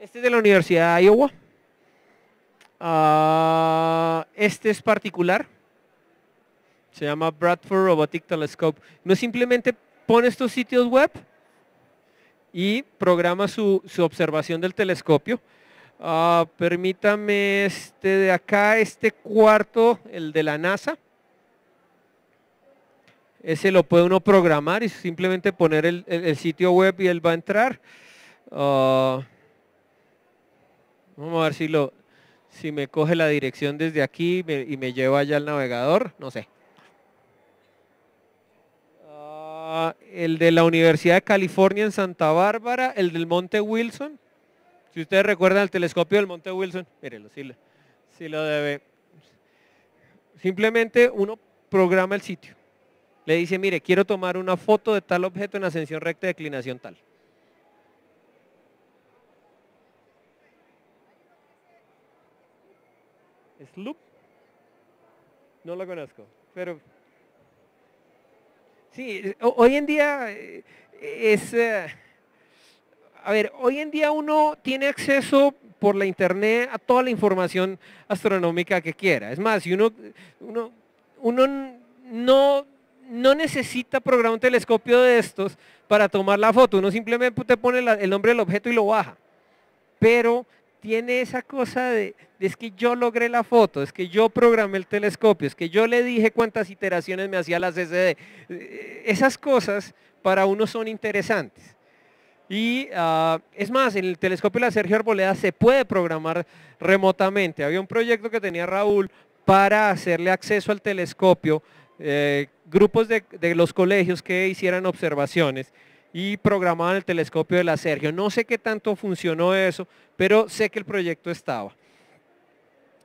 Este es de la Universidad de Iowa. Ah, este es particular. Se llama Bradford Robotic Telescope. No simplemente pone estos sitios web y programa su, observación del telescopio. Ah, permítame este de acá, este cuarto, el de la NASA. Ese lo puede uno programar y simplemente poner el, sitio web y él va a entrar. Ah, Vamos a ver si lo, si me coge la dirección desde aquí y me, lleva allá al navegador, no sé. Ah, el de la Universidad de California en Santa Bárbara, el del Monte Wilson. Si ustedes recuerdan el telescopio del Monte Wilson, mírenlo, si lo, lo debe. Simplemente uno programa el sitio. Le dice, mire, quiero tomar una foto de tal objeto en ascensión recta, declinación tal. Sloop. No lo conozco, pero... Sí, hoy en día eh, es... Eh, a ver, hoy en día uno tiene acceso por la internet a toda la información astronómica que quiera. Es más, si uno, uno, no, no necesita programar un telescopio de estos para tomar la foto. Uno simplemente te pone el nombre del objeto y lo baja. Pero tiene esa cosa de, es que yo logré la foto, es que yo programé el telescopio, es que yo le dije cuántas iteraciones me hacía la CCD. Eh, esas cosas para uno son interesantes. Y ah, es más, en el telescopio de la Sergio Arboleda se puede programar remotamente. Había un proyecto que tenía Raúl para hacerle acceso al telescopio, eh, grupos de, de los colegios que hicieran observaciones y programaban el telescopio de la Sergio. No sé qué tanto funcionó eso, pero sé que el proyecto estaba.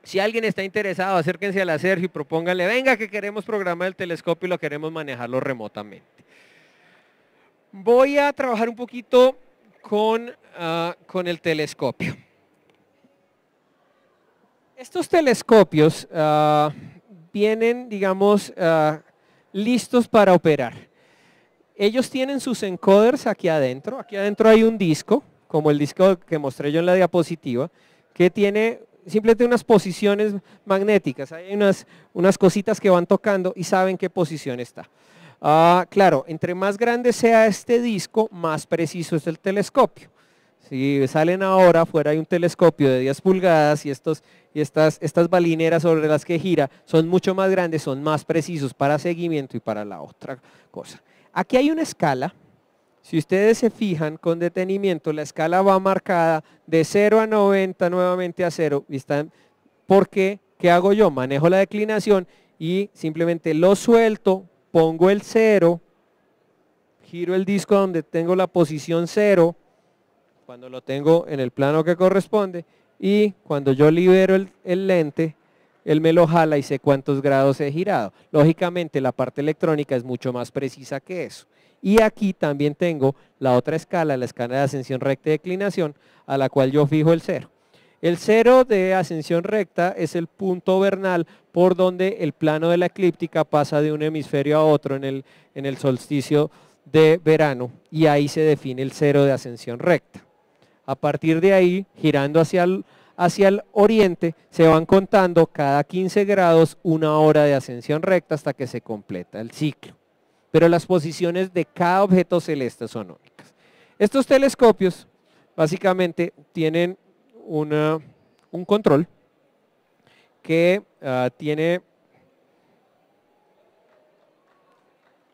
Si alguien está interesado, acérquense a la Sergio y propónganle, venga que queremos programar el telescopio y lo queremos manejarlo remotamente. Voy a trabajar un poquito con, ah, el telescopio. Estos telescopios ah, vienen, digamos, ah, listos para operar. Ellos tienen sus encoders aquí adentro. Aquí adentro hay un disco, como el disco que mostré yo en la diapositiva, que tiene simplemente unas posiciones magnéticas. Hay unas, unas cositas que van tocando y saben qué posición está. Ah, claro, entre más grande sea este disco, más preciso es el telescopio. Si salen ahora, fuera hay un telescopio de 10 pulgadas y, estos, y estas, estas balineras sobre las que gira son mucho más grandes, son más precisos para seguimiento y para la otra cosa. Aquí hay una escala. Si ustedes se fijan con detenimiento, la escala va marcada de 0 a 90, nuevamente a 0. ¿Por qué? ¿Qué hago yo? Manejo la declinación y simplemente lo suelto, pongo el 0, giro el disco donde tengo la posición 0, cuando lo tengo en el plano que corresponde, y cuando yo libero el lente, él me lo jala y sé cuántos grados he girado. Lógicamente la parte electrónica es mucho más precisa que eso. Y aquí también tengo la otra escala, la escala de ascensión recta y declinación, a la cual yo fijo el cero. El cero de ascensión recta es el punto vernal por donde el plano de la eclíptica pasa de un hemisferio a otro en el, en el solsticio de verano y ahí se define el cero de ascensión recta. A partir de ahí, girando hacia el, hacia el oriente, se van contando cada 15 grados una hora de ascensión recta hasta que se completa el ciclo. Pero las posiciones de cada objeto celeste son únicas. Estos telescopios básicamente tienen una, un control que ah, tiene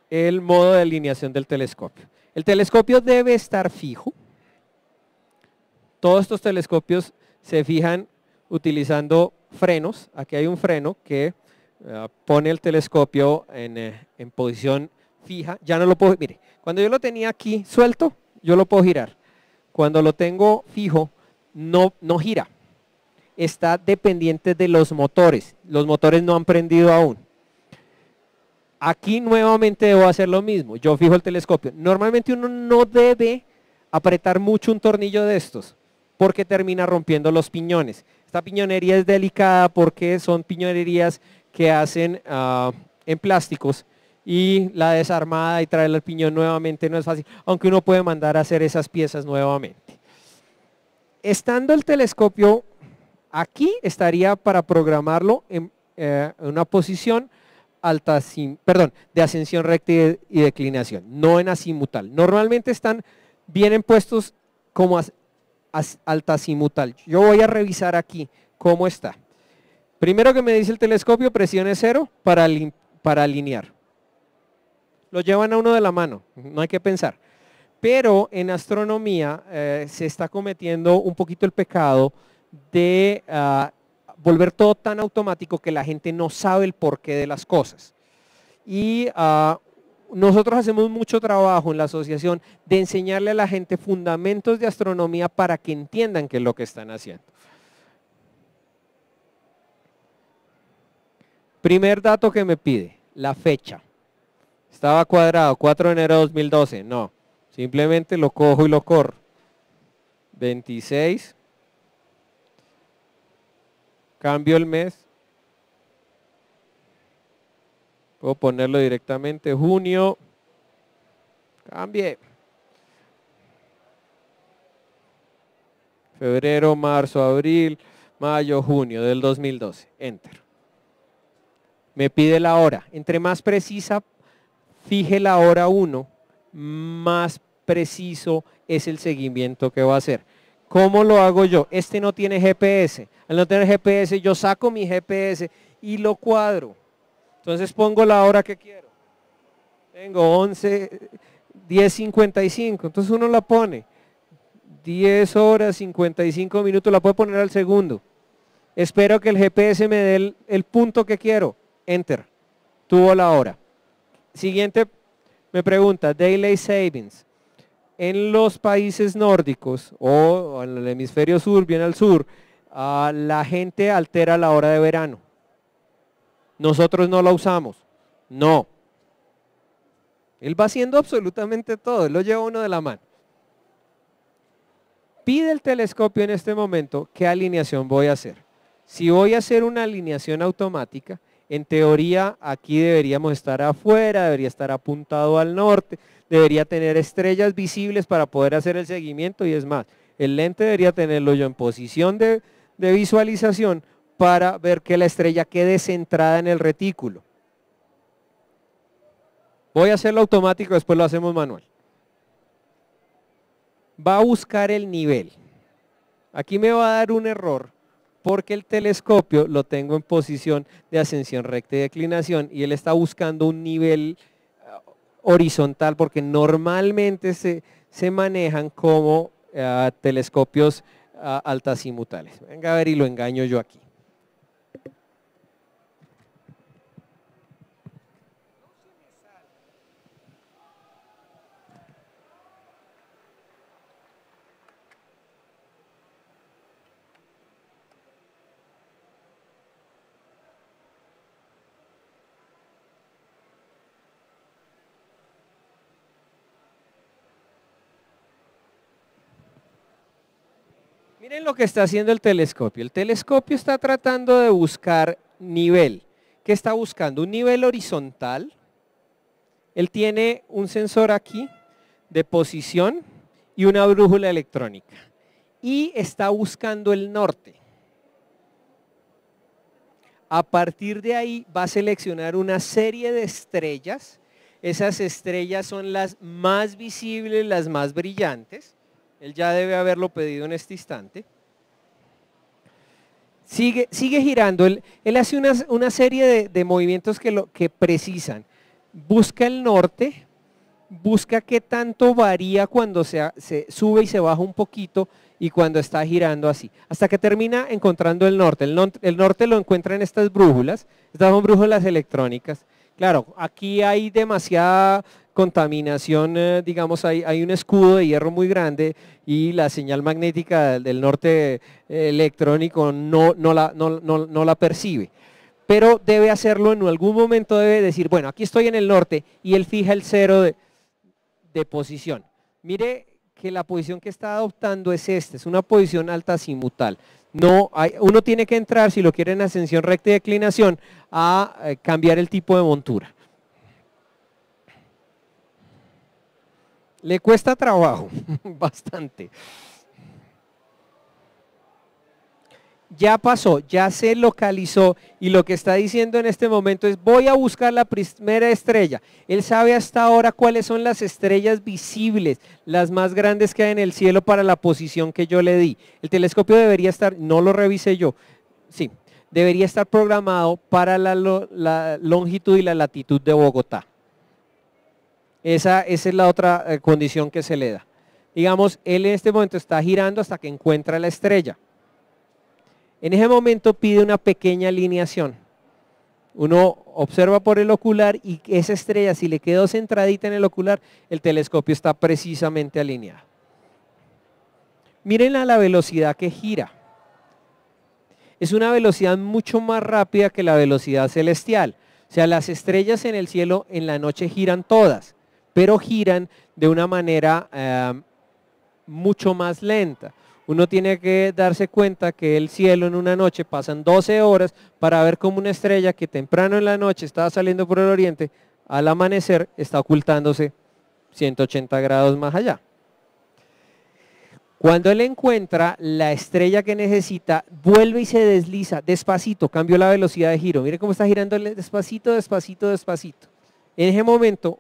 el modo de alineación del telescopio. El telescopio debe estar fijo. Todos estos telescopios se fijan utilizando frenos. Aquí hay un freno que eh, pone el telescopio eh, en, posición fija. Ya no lo puedo, mire, cuando yo lo tenía aquí suelto, yo lo puedo girar. Cuando lo tengo fijo, no, no gira. Está dependiente de los motores. Los motores no han prendido aún. Aquí nuevamente debo hacer lo mismo. Yo fijo el telescopio. Normalmente uno no debe apretar mucho un tornillo de estos porque termina rompiendo los piñones. Esta piñonería es delicada porque son piñonerías que hacen ah, en plásticos y la desarmada y traer el piñón nuevamente no es fácil, aunque uno puede mandar a hacer esas piezas nuevamente. Estando el telescopio aquí, estaría para programarlo en eh, una posición alta, perdón, de ascensión recta y, declinación, no en asimutal. Normalmente están bien puestos como simutal, Yo voy a revisar aquí cómo está. Primero que me dice el telescopio, presiones cero para, para alinear. Lo llevan a uno de la mano, no hay que pensar. Pero en astronomía eh, se está cometiendo un poquito el pecado de ah, volver todo tan automático que la gente no sabe el porqué de las cosas. Y uh, nosotros hacemos mucho trabajo en la asociación de enseñarle a la gente fundamentos de astronomía para que entiendan qué es lo que están haciendo. Primer dato que me pide, la fecha. Estaba cuadrado, 4 de enero de 2012. No, simplemente lo cojo y lo corro. 26. Cambio el mes. O ponerlo directamente junio. Cambie. Febrero, marzo, abril, mayo, junio del 2012. Enter. Me pide la hora. Entre más precisa, fije la hora 1, más preciso es el seguimiento que va a hacer. ¿Cómo lo hago yo? Este no tiene GPS. Al no tener GPS, yo saco mi GPS y lo cuadro. Entonces pongo la hora que quiero. Tengo 11, 10.55. Entonces uno la pone. 10 horas 55 minutos, la puedo poner al segundo. Espero que el GPS me dé el, punto que quiero. Enter. Tuvo la hora. Siguiente me pregunta, Daily Savings. En los países nórdicos o en el hemisferio sur, bien al sur, ah, la gente altera la hora de verano nosotros no la usamos. No. Él va haciendo absolutamente todo, lo lleva uno de la mano. Pide el telescopio en este momento qué alineación voy a hacer. Si voy a hacer una alineación automática, en teoría aquí deberíamos estar afuera, debería estar apuntado al norte, debería tener estrellas visibles para poder hacer el seguimiento y es más, el lente debería tenerlo yo en posición de, de visualización para ver que la estrella quede centrada en el retículo. Voy a hacerlo automático, después lo hacemos manual. Va a buscar el nivel. Aquí me va a dar un error porque el telescopio lo tengo en posición de ascensión recta y declinación y él está buscando un nivel eh, horizontal porque normalmente se, manejan como eh, telescopios eh, altas altasimutales. Venga a ver y lo engaño yo aquí. Miren lo que está haciendo el telescopio. El telescopio está tratando de buscar nivel. ¿Qué está buscando? Un nivel horizontal. Él tiene un sensor aquí de posición y una brújula electrónica. Y está buscando el norte. A partir de ahí va a seleccionar una serie de estrellas. Esas estrellas son las más visibles, las más brillantes él ya debe haberlo pedido en este instante. Sigue, sigue girando. Él, él hace una, serie de, movimientos que, lo, que precisan. Busca el norte, busca qué tanto varía cuando se, se sube y se baja un poquito y cuando está girando así, hasta que termina encontrando el norte. El, norte, el norte lo encuentra en estas brújulas, estas son brújulas electrónicas. Claro, aquí hay demasiada contaminación, eh, digamos, hay, hay, un escudo de hierro muy grande y la señal magnética del, norte eh, electrónico no, la, percibe. Pero debe hacerlo en algún momento, debe decir, bueno, aquí estoy en el norte y él fija el cero de, posición. Mire que la posición que está adoptando es esta, es una posición alta simutal. No uno tiene que entrar, si lo quiere en ascensión recta y declinación, a eh, cambiar el tipo de montura. Le cuesta trabajo, bastante. Ya pasó, ya se localizó y lo que está diciendo en este momento es voy a buscar la primera estrella. Él sabe hasta ahora cuáles son las estrellas visibles, las más grandes que hay en el cielo para la posición que yo le di. El telescopio debería estar, no lo revisé yo, sí, debería estar programado para la, la longitud y la latitud de Bogotá. Esa, es la otra eh, condición que se le da. Digamos, él en este momento está girando hasta que encuentra la estrella. En ese momento pide una pequeña alineación. Uno observa por el ocular y esa estrella, si le quedó centradita en el ocular, el telescopio está precisamente alineado. Miren la velocidad que gira. Es una velocidad mucho más rápida que la velocidad celestial. O sea, las estrellas en el cielo en la noche giran todas pero giran de una manera eh, mucho más lenta. Uno tiene que darse cuenta que el cielo en una noche pasan 12 horas para ver cómo una estrella que temprano en la noche estaba saliendo por el oriente, al amanecer está ocultándose 180 grados más allá. Cuando él encuentra la estrella que necesita, vuelve y se desliza despacito, cambió la velocidad de giro. Mire cómo está girando despacito, despacito, despacito. En ese momento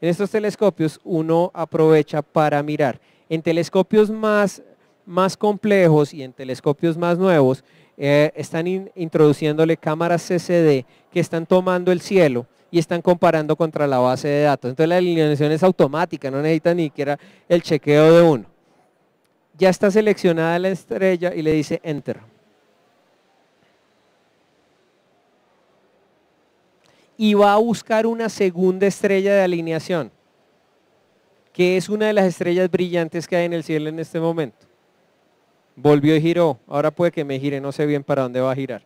en estos telescopios uno aprovecha para mirar. En telescopios más, más complejos y en telescopios más nuevos eh, están introduciéndole cámaras CCD que están tomando el cielo y están comparando contra la base de datos. Entonces la alineación es automática, no necesita ni era el chequeo de uno. Ya está seleccionada la estrella y le dice Enter. y va a buscar una segunda estrella de alineación, que es una de las estrellas brillantes que hay en el cielo en este momento. Volvió y giró, ahora puede que me gire, no sé bien para dónde va a girar.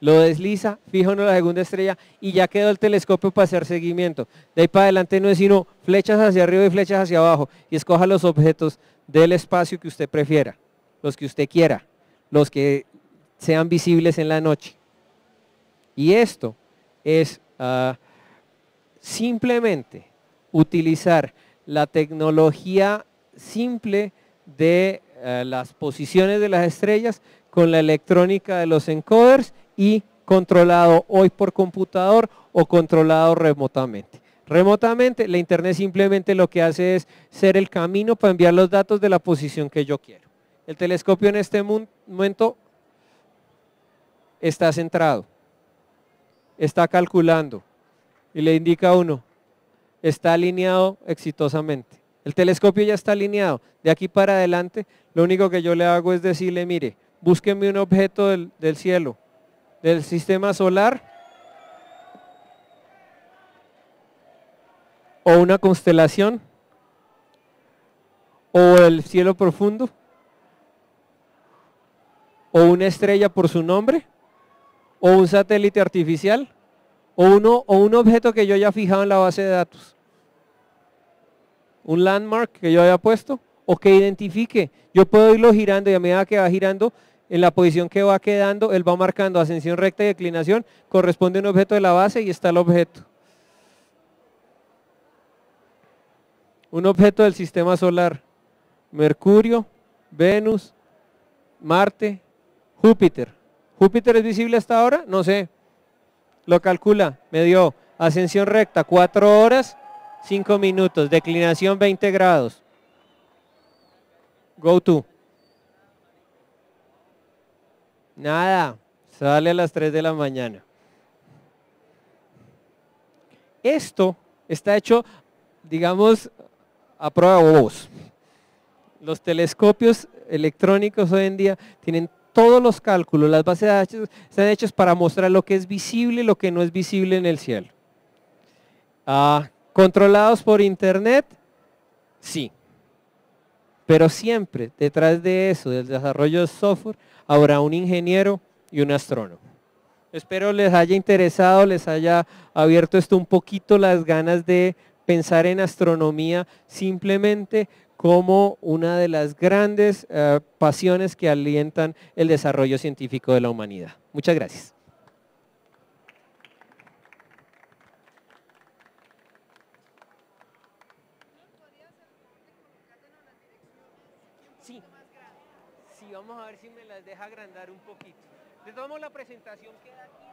Lo desliza, fíjono en la segunda estrella y ya quedó el telescopio para hacer seguimiento. De ahí para adelante no es sino flechas hacia arriba y flechas hacia abajo y escoja los objetos del espacio que usted prefiera, los que usted quiera, los que sean visibles en la noche. Y esto es ah, simplemente utilizar la tecnología simple de ah, las posiciones de las estrellas con la electrónica de los encoders y controlado hoy por computador o controlado remotamente. Remotamente, la Internet simplemente lo que hace es ser el camino para enviar los datos de la posición que yo quiero. El telescopio en este momento está centrado está calculando y le indica uno, está alineado exitosamente. El telescopio ya está alineado. De aquí para adelante, lo único que yo le hago es decirle, mire, búsqueme un objeto del cielo, del sistema solar o una constelación o el cielo profundo o una estrella por su nombre o un satélite artificial o, uno, o un objeto que yo haya fijado en la base de datos. Un landmark que yo haya puesto o que identifique. Yo puedo irlo girando y a medida que va girando, en la posición que va quedando, él va marcando ascensión recta y declinación, corresponde a un objeto de la base y está el objeto. Un objeto del sistema solar, Mercurio, Venus, Marte, Júpiter. ¿Júpiter es visible hasta ahora? No sé. Lo calcula, me dio ascensión recta 4 horas 5 minutos, declinación 20 grados. Go to. Nada, sale a las 3 de la mañana. Esto está hecho, digamos, a prueba de Los telescopios electrónicos hoy en día tienen todos los cálculos, las bases de datos están hechos para mostrar lo que es visible y lo que no es visible en el cielo. Ah, ¿Controlados por Internet? Sí. Pero siempre detrás de eso, del desarrollo de software, habrá un ingeniero y un astrónomo. Espero les haya interesado, les haya abierto esto un poquito las ganas de pensar en astronomía simplemente como una de las grandes eh, pasiones que alientan el desarrollo científico de la humanidad. Muchas gracias. Sí, sí, vamos a ver si me las deja agrandar un poquito. Les damos la presentación que aquí.